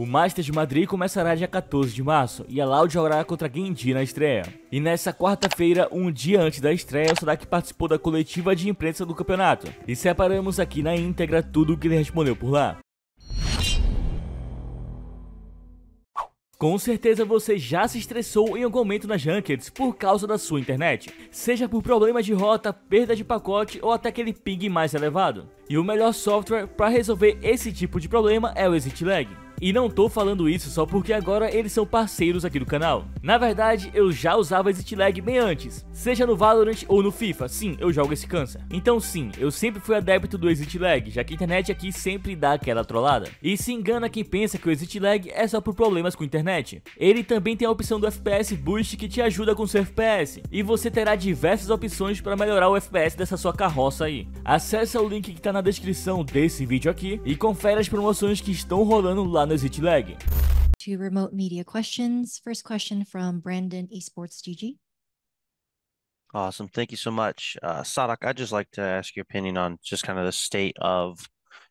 O Master de Madrid começará dia 14 de março e a Loud jogará contra Guindy na estreia. E nessa quarta-feira, um dia antes da estreia, o Sadak participou da coletiva de imprensa do campeonato. E separamos aqui na íntegra tudo o que ele respondeu por lá. Com certeza você já se estressou em algum momento nas rankeds por causa da sua internet, seja por problema de rota, perda de pacote ou até aquele ping mais elevado. E o melhor software para resolver esse tipo de problema é o Lag. E não tô falando isso só porque agora eles são parceiros aqui do canal. Na verdade, eu já usava exit lag bem antes, seja no Valorant ou no FIFA, sim, eu jogo esse câncer. Então sim, eu sempre fui adepto do exit lag, já que a internet aqui sempre dá aquela trollada. E se engana quem pensa que o exit lag é só por problemas com a internet. Ele também tem a opção do FPS Boost que te ajuda com seu FPS, e você terá diversas opções para melhorar o FPS dessa sua carroça aí. Acesse o link que tá na descrição desse vídeo aqui e confere as promoções que estão rolando lá no não existe lag. To remote media questions. First question from Brandon Esports GG. Awesome. Thank you so much. Uh, Sadak, I'd just like to ask your opinion on just kind of the state of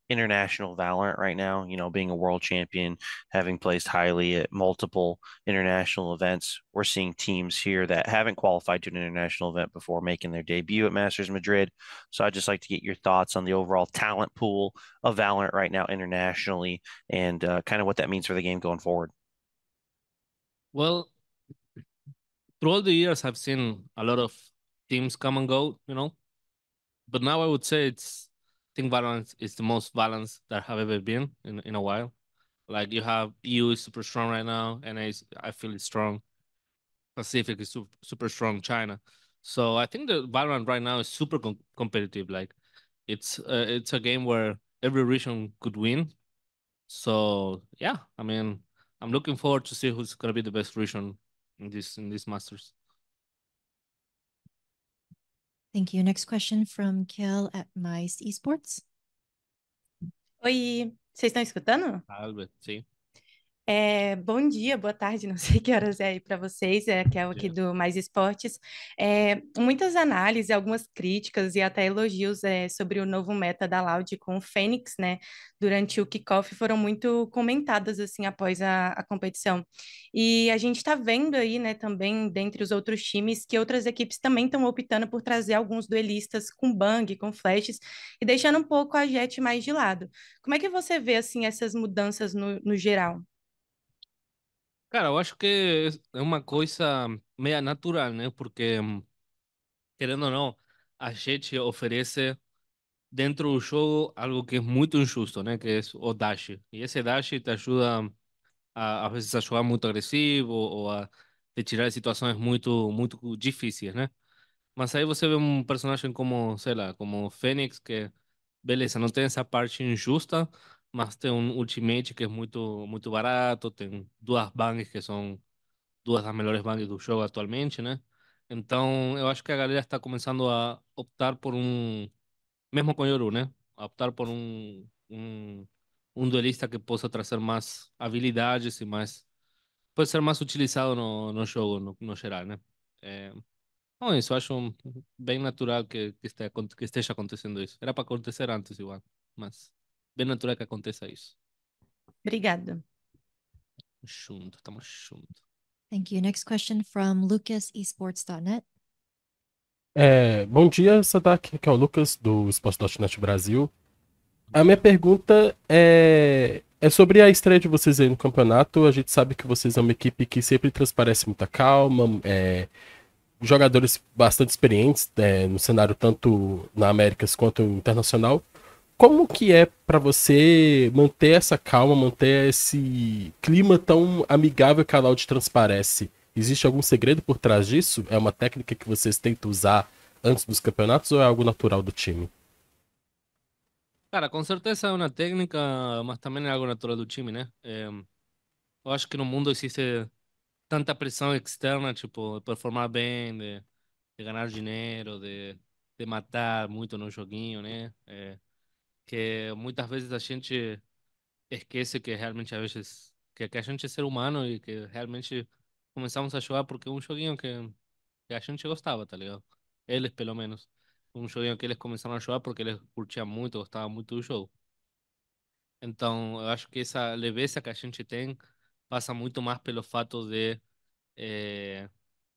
international Valorant right now, you know, being a world champion, having placed highly at multiple international events. We're seeing teams here that haven't qualified to an international event before making their debut at Masters Madrid. So I'd just like to get your thoughts on the overall talent pool of Valorant right now internationally and uh, kind of what that means for the game going forward. Well, through all the years, I've seen a lot of teams come and go, you know, but now I would say it's I think balance is the most balance that have ever been in, in a while. Like you have EU is super strong right now, and I, I feel it's strong. Pacific is super, super strong. China, so I think the Valorant right now is super com competitive. Like it's uh, it's a game where every region could win. So yeah, I mean, I'm looking forward to see who's gonna be the best region in this in this Masters. Thank you. Next question from Kel at Mais Esports. Oi, vocês estão escutando? Albert, sim. É, bom dia, boa tarde, não sei que horas é aí para vocês, é aquela aqui do Mais Esportes. É, muitas análises, algumas críticas e até elogios é, sobre o novo meta da Loud com o Fênix, né, durante o kickoff foram muito comentadas, assim, após a, a competição. E a gente está vendo aí, né, também, dentre os outros times, que outras equipes também estão optando por trazer alguns duelistas com bang, com flashes, e deixando um pouco a Jet mais de lado. Como é que você vê, assim, essas mudanças no, no geral? Cara, eu acho que é uma coisa meia natural, né? Porque, querendo ou não, a gente oferece dentro do jogo algo que é muito injusto, né? Que é o dash. E esse dash te ajuda, a, às vezes, a jogar muito agressivo ou a te tirar de situações muito, muito difíceis, né? Mas aí você vê um personagem como, sei lá, como Fênix, que, beleza, não tem essa parte injusta, mas tem um Ultimate que é muito, muito barato, tem duas bangs que são duas das melhores bangs do jogo atualmente, né? Então, eu acho que a galera está começando a optar por um, mesmo com Yoru, né? A optar por um, um, um duelista que possa trazer mais habilidades e mais. Pode ser mais utilizado no, eh, no jogo, no, no geral, né? É, Bom, isso eu acho bem natural que, que, esteja acontecendo isso. Era para acontecer antes igual, mas bem natural que aconteça isso. Obrigada. Junto, estamos junto. Thank you. Next question from lucasesports.net. É, bom dia, Sadak, que é o Lucas do esportes.net Brasil. A minha pergunta é, é sobre a estreia de vocês aí no campeonato. A gente sabe que vocês é uma equipe que sempre transparece muita calma, é, jogadores bastante experientes é, no cenário tanto na Américas quanto internacional. Como que é para você manter essa calma, manter esse clima tão amigável que a Loud transparece? Existe algum segredo por trás disso? É uma técnica que vocês tentam usar antes dos campeonatos ou é algo natural do time? Cara, com certeza é uma técnica, mas também é algo natural do time, né? É, eu acho que no mundo existe tanta pressão externa, tipo, de performar bem, de, de ganhar dinheiro, de, de matar muito no joguinho, né? É, que muitas vezes a gente esquece que realmente às vezes que, que a gente é ser humano e que realmente começamos a jogar porque é um joguinho que, que a gente gostava, tá ligado? Eles, pelo menos. Um joguinho que eles começaram a jogar porque eles curtiam muito, gostavam muito do jogo. Então, eu acho que essa leveza que a gente tem passa muito mais pelo fato de, é,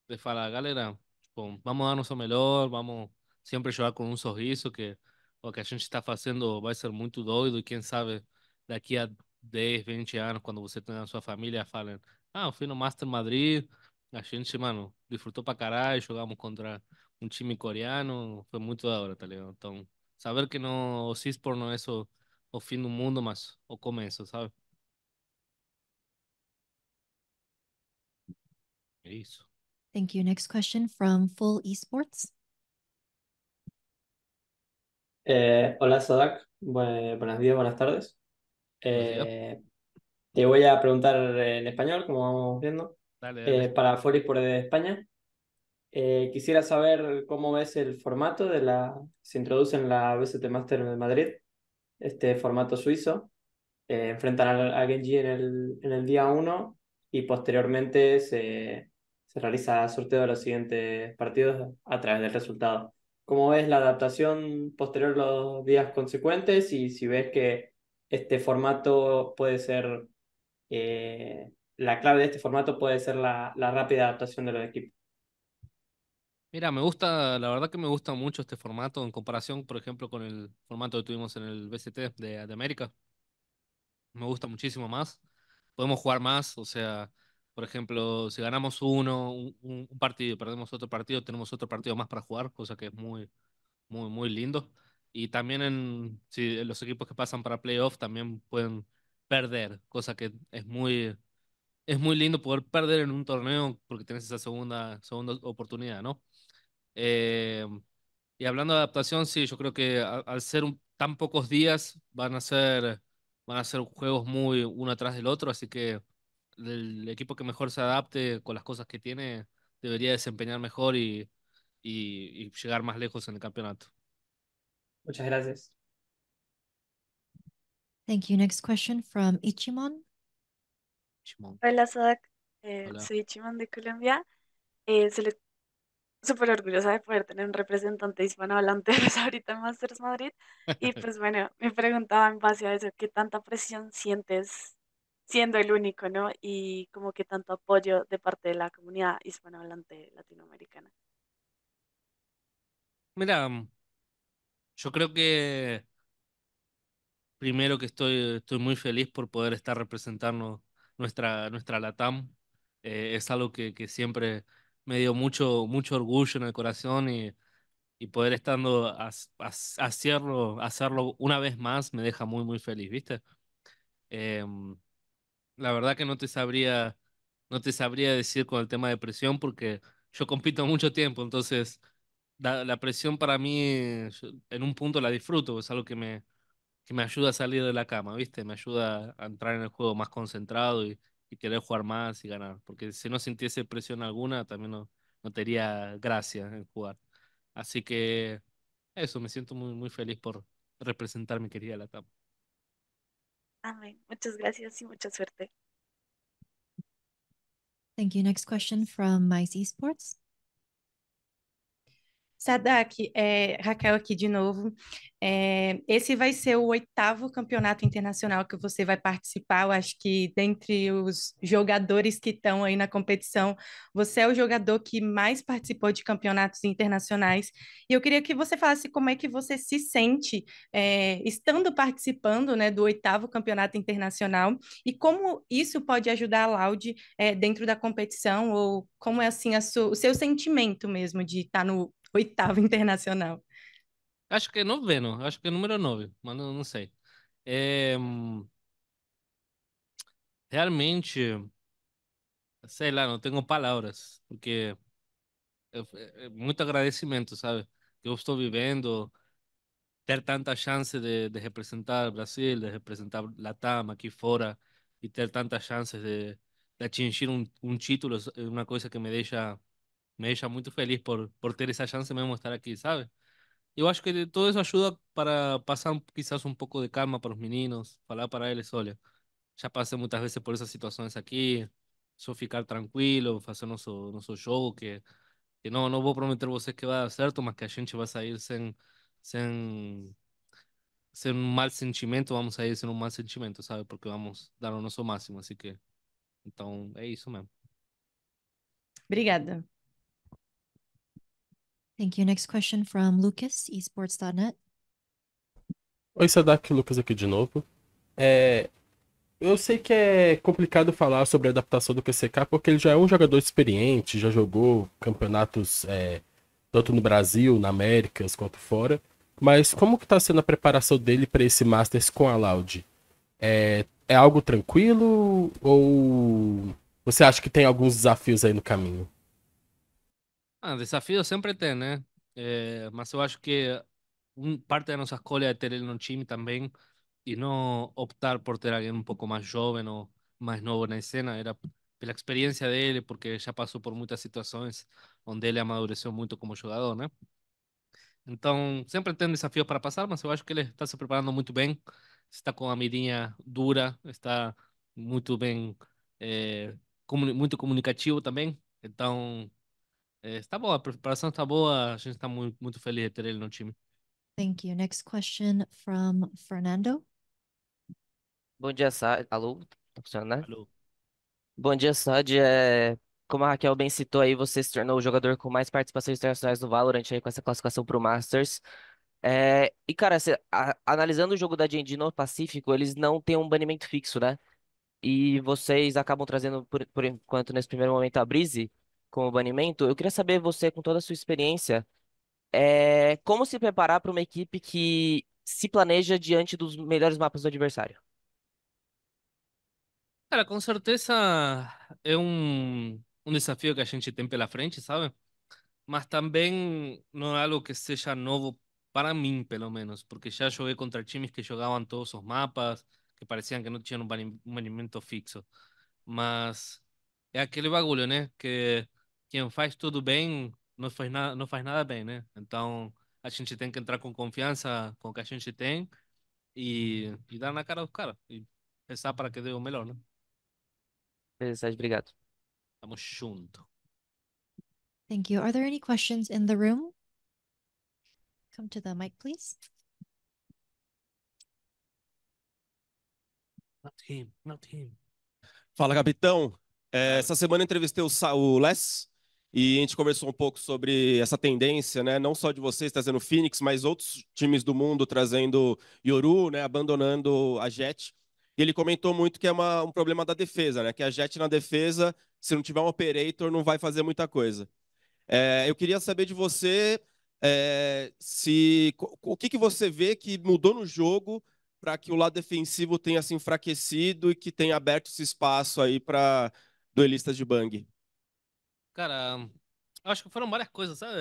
de falar, galera, tipo, vamos dar nosso melhor, vamos sempre jogar com um sorriso, que o que a gente está fazendo vai ser muito doido quem sabe daqui a 10, 20 anos, quando você tem a sua família, falem, ah, eu fui no Master Madrid, a gente, mano, disfrutou pra caralho, jogamos contra um time coreano, foi muito da hora, tá ligado? Então, saber que não, o Cispor não é só o fim do mundo, mas o começo, sabe? É isso. Thank you. Next question from Full Esports. Eh, hola Sadak, buenos días, buenas tardes. Eh, te voy a preguntar en español, como vamos viendo, eh, para por por España. quisiera saber cómo es el formato de la. Se introduce en la BCT Master en Madrid, este formato suizo. enfrentan a, en el, día 1 y posteriormente se, se realiza sorteo de los siguientes partidos a través del resultado cómo ves la adaptación posterior los días consecuentes y si ves que este formato puede ser, eh, la clave de este formato puede ser la, rápida adaptación de los equipos. Mira, me gusta, la verdad que me gusta mucho este formato en comparación, por ejemplo, con el formato que tuvimos en el BCT de, de América. Me gusta muchísimo más. Podemos jugar más, o sea, por ejemplo, si ganamos uno, un, partido y perdemos otro partido, tenemos otro partido más para jugar, cosa que es muy, muy, muy lindo. Y también en, si los equipos que pasan para playoff también pueden perder, cosa que es muy, es muy lindo poder perder en un torneo porque tienes esa segunda, segunda oportunidad, ¿no? Eh, y hablando de adaptación, sí, yo creo que al ser tan pocos días van a ser, van a ser juegos muy uno atrás del otro, así que el equipo que mejor se adapte con las cosas que tiene debería desempeñar mejor y, y, llegar más lejos en el campeonato. Muchas gracias. Thank you. Next question from Ichimon. Ichimon. Hola, Sadak. Eh, soy Ichimon de Colombia. Eh, súper orgullosa de poder tener un representante hispano pues, ahorita en Masters Madrid. Y pues bueno, me preguntaba en base a eso, ¿qué tanta presión sientes siendo el único, ¿no? Y como que tanto apoyo de parte de la comunidad hispanohablante latinoamericana. Mira, mm, yo creo que primero que estoy, estoy muy feliz por poder estar representando nuestra, nuestra LATAM. Eh, es algo que, siempre me dio mucho, mucho orgullo en el corazón y, poder estando a, hacerlo, una vez más me deja muy, muy feliz, ¿viste? Em, la verdad que no te sabría, no te sabría decir con el tema de presión porque yo compito mucho tiempo, entonces la, presión para mí en un punto la disfruto, es algo que me, que me ayuda a salir de la cama, ¿viste? Me ayuda a entrar en el juego más concentrado y, querer jugar más y ganar, porque si no sintiese presión alguna también no, no tendría gracia en jugar. Así que eso, me siento muy, muy feliz por representar mi querida Latam. Amén. Muchas gracias y mucha suerte. Thank you. Next question from Mice Esports. Sadak, é, Raquel aqui de novo. É, esse vai ser o oitavo campeonato internacional que você vai participar. Eu acho que dentre os jogadores que estão aí na competição, você é o jogador que mais participou de campeonatos internacionais. E eu queria que você falasse como é que você se sente é, estando participando né, do oitavo campeonato internacional e como isso pode ajudar a Laude é, dentro da competição ou como é assim o seu sentimento mesmo de estar no oitava internacional. Acho que é noveno, acho que é número nove, mas não, não sei. É... Realmente, sei lá, não tenho palavras, porque é, é, é muito agradecimento, sabe? Que eu estou vivendo, ter tanta chance de, de representar o Brasil, de representar Latam aqui fora, e ter tantas chances de, de atingir um, um título é uma coisa que me deixa me deja muy feliz por, por esa chance de estar aquí, ¿sabes? Yo acho que todo eso ayuda para pasar quizás un poco de calma para los meninos, para para ellos, olha, ya pasé muchas veces por esas situaciones aquí, solo ficar tranquilo, hacer nuestro show, show que, que no voy a prometer a vocês que a dar certo, mas que a gente a sair sem sin un um mal sentimento, vamos ir sin un mal sentimiento sabes Porque vamos dar nuestro máximo, así que entonces, es eso mesmo. Obrigada. Thank you. Next question from Lucas, esports.net. Oi, Sadak, Lucas aqui de novo. É, eu sei que é complicado falar sobre a adaptação do QCK, porque ele já é um jogador experiente, já jogou campeonatos é, tanto no Brasil, na Américas, quanto fora. Mas como que está sendo a preparação dele para esse Masters com a Loud? É, é algo tranquilo ou você acha que tem alguns desafios aí no caminho? Ah, desafio sempre tem, né? ¿eh? É, eh, mas eu acho que um, parte da nossa escolha é ter ele no time também e não optar por ter alguém um pouco mais jovem ou mais novo na cena. Era pela experiência dele, porque já passou por muitas situações onde ele amadureceu muito como jogador, né? Então, sempre tem desafios para passar, mas eu acho que ele está se preparando muito bem, está com a mirinha dura, está muito bem, é, muito comunicativo também. Então, está é, boa, a preparação está boa, a gente está muito, muito feliz de ter ele no time. Thank you. Next question from Fernando. Bom dia, Sad. Alô? Tá funcionando, né? Alô. Bom dia, Sad. É, como a Raquel bem citou aí, você se tornou o jogador com mais participações internacionais no Valorant aí com essa classificação para o Masters. É, e cara, cê, a, analisando o jogo da Genji no Pacífico, eles não têm um banimento fixo, né? E vocês acabam trazendo, por, por enquanto, nesse primeiro momento, a brise com o banimento, eu queria saber você, com toda a sua experiência, é, como se preparar para uma equipe que se planeja diante dos melhores mapas do adversário? Cara, com certeza é um, um desafio que a gente tem pela frente, sabe? Mas também não é algo que seja novo para mim, pelo menos, porque já joguei contra times que jogavam todos os mapas, que pareciam que não tinham um banimento fixo. Mas é aquele bagulho, né? Que quem faz tudo bem não faz, nada, não faz nada bem, né? Então a gente tem que entrar com confiança com o que a gente tem e, e dar na cara do cara e pensar para que dê o melhor, né? Beleza, obrigado. Tamo junto. Thank you. Are there any questions in the room? Come to the mic, please. Not him, not him. Fala, capitão. É, essa semana entrevistei o, Sa o Les e a gente conversou um pouco sobre essa tendência, né? Não só de vocês trazendo Phoenix, mas outros times do mundo trazendo Yoru, né? Abandonando a Jet. E ele comentou muito que é uma, um problema da defesa, né? Que a Jet na defesa, se não tiver um operator, não vai fazer muita coisa. É, eu queria saber de você é, se o que, que você vê que mudou no jogo para que o lado defensivo tenha se enfraquecido e que tenha aberto esse espaço aí para duelistas de bang. Cara, acho que foram várias coisas, sabe?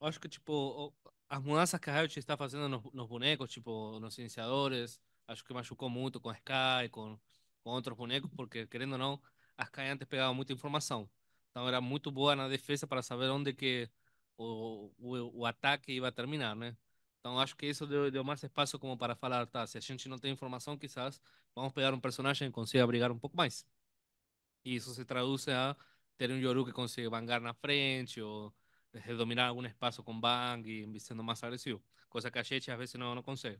Acho que, tipo, as mudanças que a Riot está fazendo nos, nos bonecos, tipo, nos iniciadores, acho que machucou muito com a Sky, com, com outros bonecos, porque, querendo ou não, a Sky antes pegava muita informação. Então era muito boa na defesa para saber onde que o, o, o ataque ia terminar, né? Então acho que isso deu, deu, mais espaço como para falar, tá, se a gente não tem informação, quizás vamos pegar um personagem que consiga brigar um pouco mais. E isso se traduz a ter um Yoru que consiga bangar na frente ou eh, dominar algum espaço com bang e sendo mais agressivo, coisa que a gente às vezes não, não consegue.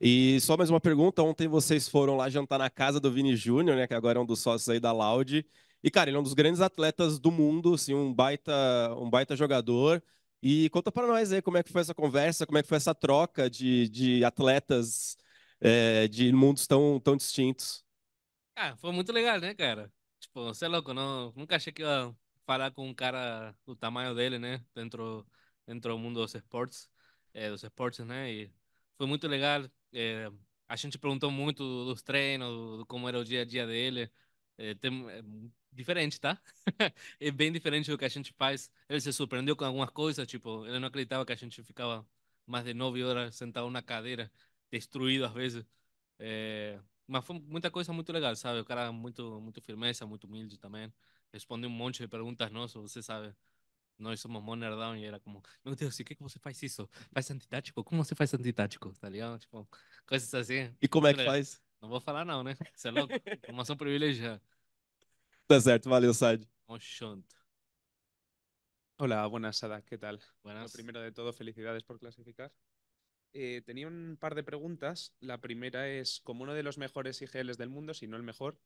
E só mais uma pergunta, ontem vocês foram lá jantar na casa do Vini Júnior, né, que agora é um dos sócios aí da Loud. E cara, ele é um dos grandes atletas do mundo, assim, um baita, um baita jogador. E conta para nós aí como é que foi essa conversa, como é que foi essa troca de, de atletas é, de mundos tão, tão distintos. Ah, foi muito legal, né, cara? pô, tipo, você é louco, não, nunca achei que ia falar com um cara do tamanho dele, né? Dentro, dentro do mundo dos esportes, é, eh, dos esportes, né? E foi muito legal. É, a gente perguntou muito dos treinos, do, como era o dia a dia dele. É, eh, tem, é diferente, tá? é bem diferente do que a gente faz. Ele se surpreendeu com algumas coisas, tipo, ele não acreditava que a gente ficava mais de nove horas sentado na cadeira, destruído às vezes. É, mas foi muita coisa muito legal, sabe? O cara muito, muito firmeza, muito humilde também. Responde um monte de perguntas nossas, você sabe. Nós somos Monerdão e era como, meu Deus, e que que você faz isso? Faz antitático? Como você faz antitático? Tá ligado? Tipo, coisas assim. E como é que faz? Não vou falar não, né? Você é louco? Informação privilegiada. Tá certo, valeu, Sad. Oxonto. Hola, boa Sada, que tal? Buenas. de todo, felicidades por classificar Eh, tenía un par de preguntas. La primera es, como uno de los mejores IGLs del mundo, si no el mejor,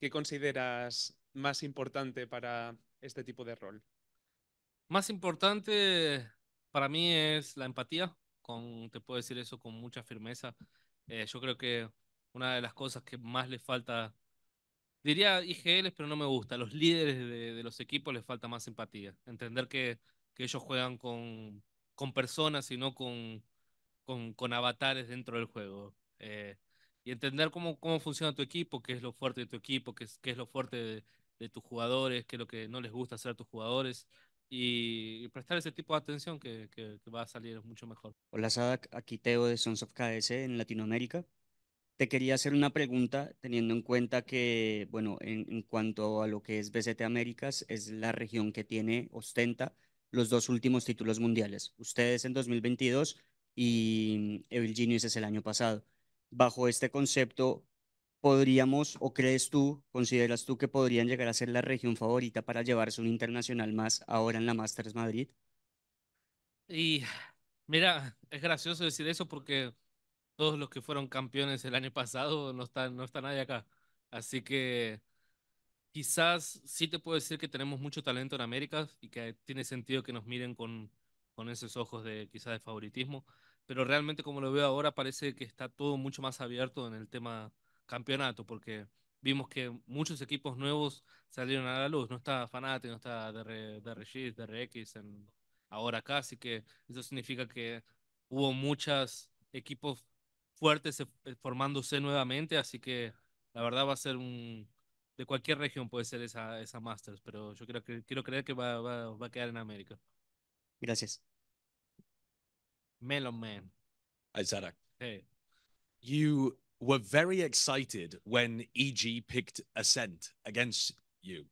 ¿qué consideras más importante para este tipo de rol? Más importante para mí es la empatía, te puedo decir eso con mucha firmeza. Eh, yo creo que una de las cosas que más le falta, diría IGLs, pero no me gusta, los líderes de, los equipos les falta más empatía, entender que, ellos juegan con, con personas y no con, con, con avatares dentro del juego. Eh, y entender cómo, cómo funciona tu equipo, qué es lo fuerte de tu equipo, qué es, qué es lo fuerte de, tus jugadores, qué es lo que no les gusta hacer a tus jugadores. Y, prestar ese tipo de atención que, que, va a salir mucho mejor. Hola Sadak, aquí Teo de Sons of KS en Latinoamérica. Te quería hacer una pregunta teniendo en cuenta que, bueno, en, en cuanto a lo que es BCT Américas, es la región que tiene, ostenta los dos últimos títulos mundiales. Ustedes en 2022 y Evil Genius es el año pasado. Bajo este concepto, ¿podríamos o crees tú, consideras tú que podrían llegar a ser la región favorita para llevarse un internacional más ahora en la Masters Madrid? Y mira, es gracioso decir eso porque todos los que fueron campeones el año pasado no están, no está nadie acá. Así que quizás sí te puedo decir que tenemos mucho talento en América y que tiene sentido que nos miren con, con esos ojos de quizás de favoritismo pero realmente como lo veo ahora parece que está todo mucho más abierto en el tema campeonato, porque vimos que muchos equipos nuevos salieron a la luz, no está Fanate, no está DRG, DRX, DRX en, ahora acá, así que eso significa que hubo muchos equipos fuertes eh, eh, formándose nuevamente, así que la verdad va a ser un... De cualquier región puede ser esa, esa Masters, pero yo creo quiero creer que va, va, va a quedar en América. Gracias. Melon Man. said. Hey. You were very excited when EG picked Ascent against you.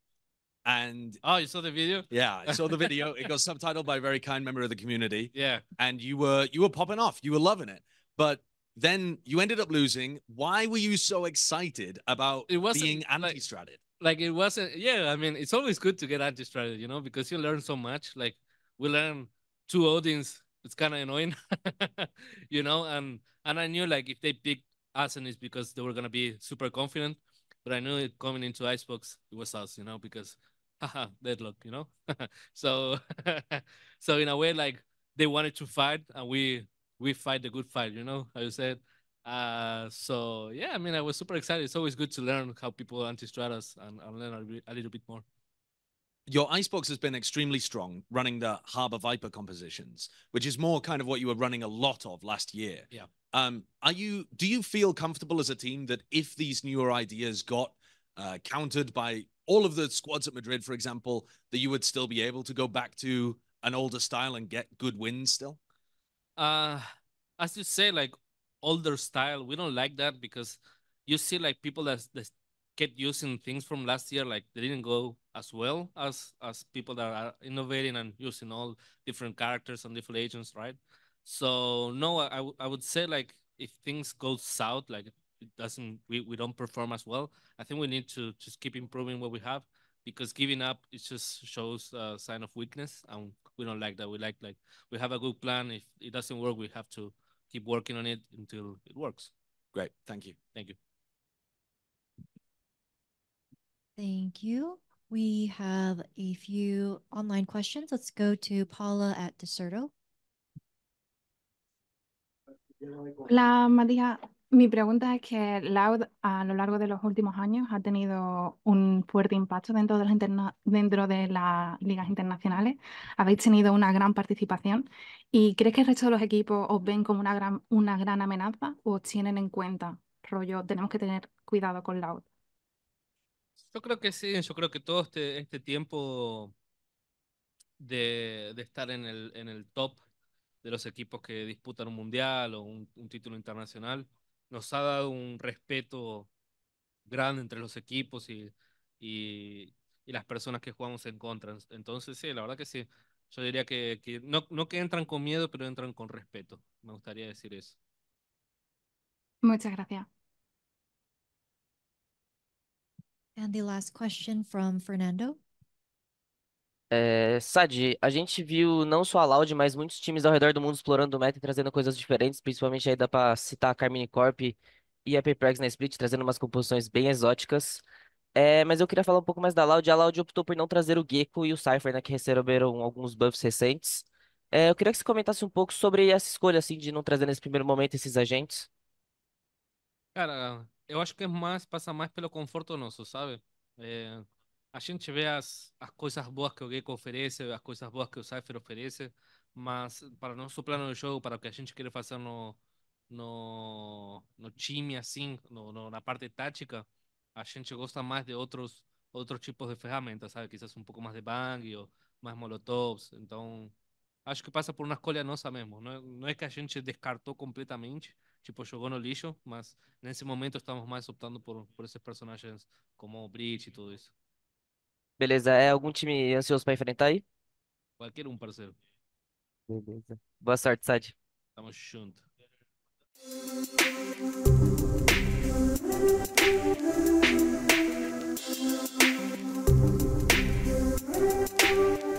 And oh, you saw the video? Yeah, I saw the video. it got subtitled by a very kind member of the community. Yeah. And you were you were popping off. You were loving it. But then you ended up losing. Why were you so excited about it wasn't, being anti-stratted? Like, like it wasn't yeah i mean it's always good to get anti-strategy you know because you learn so much like we learn two audience it's kind of annoying, you know. And and I knew like if they picked and it's because they were gonna be super confident. But I knew it coming into Icebox, it was us, you know, because haha, deadlock, you know. so so in a way, like they wanted to fight, and we we fight the good fight, you know. How you said. Uh, so yeah, I mean, I was super excited. It's always good to learn how people anti stratus and, and learn a, a little bit more your icebox has been extremely strong running the Harbor Viper compositions, which is more kind of what you were running a lot of last year. Yeah. Um, are you? Do you feel comfortable as a team that if these newer ideas got uh, countered by all of the squads at Madrid, for example, that you would still be able to go back to an older style and get good wins still? Uh, as you say, like older style, we don't like that because you see like people that, that get using things from last year, like they didn't go as well as as people that are innovating and using all different characters and different agents, right? So no, I, I would say like if things go south, like it doesn't we, we don't perform as well. I think we need to just keep improving what we have because giving up it just shows a sign of weakness and we don't like that. We like like we have a good plan. If it doesn't work, we have to keep working on it until it works. Great. Thank you. Thank you. Thank you. We have a few online questions. Let's go to Paula at Deserto. Hola, María. Mi pregunta es que Loud a lo largo de los últimos años ha tenido un fuerte impacto dentro de, las dentro de las ligas internacionales. Habéis tenido una gran participación. ¿Y crees que el resto de los equipos os ven como una gran, una gran amenaza o os tienen en cuenta, rollo, tenemos que tener cuidado con Loud? Yo creo que sí, yo creo que todo este, este tiempo de, estar en el, en el top de los equipos que disputan un mundial o un, título internacional nos ha dado un respeto grande entre los equipos y, las personas que jugamos en contra. Entonces, sí, la verdad que sí. Yo diría que, no que entran con miedo, pero entran con respeto. Me gustaría decir eso. Muchas gracias. And the last question from Fernando. É, Sadi, a gente viu não só a Loud, mas muitos times ao redor do mundo explorando o meta e trazendo coisas diferentes, principalmente aí dá para citar a Carmine Corp e a Paperx na Split, trazendo umas composições bem exóticas. É, mas eu queria falar um pouco mais da Loud. A Loud optou por não trazer o Gecko e o Cypher, né, que receberam alguns buffs recentes. É, eu queria que você comentasse um pouco sobre essa escolha, assim, de não trazer nesse primeiro momento esses agentes. Cara, eu acho que é mais, passa mais pelo conforto nosso, sabe? É, a gente vê as, as coisas boas que o Gecko oferece, as coisas boas que o Cypher oferece, mas para o nosso plano de jogo, para o que a gente quer fazer no, no, no time, assim, no, no, na parte tática, a gente gosta mais de outros outros tipos de ferramentas, sabe? Quizás um pouco mais de bang ou mais molotovs. Então, acho que passa por uma escolha nossa mesmo. Não é, não é que a gente descartou completamente, tipo, jogou no lixo, mas nesse momento estamos mais optando por, por esses personagens como o Bridge e tudo isso. Beleza, é algum time ansioso para enfrentar aí? Qualquer um, parceiro. Beleza. Boa sorte, Sad. Tamo junto. Thank you.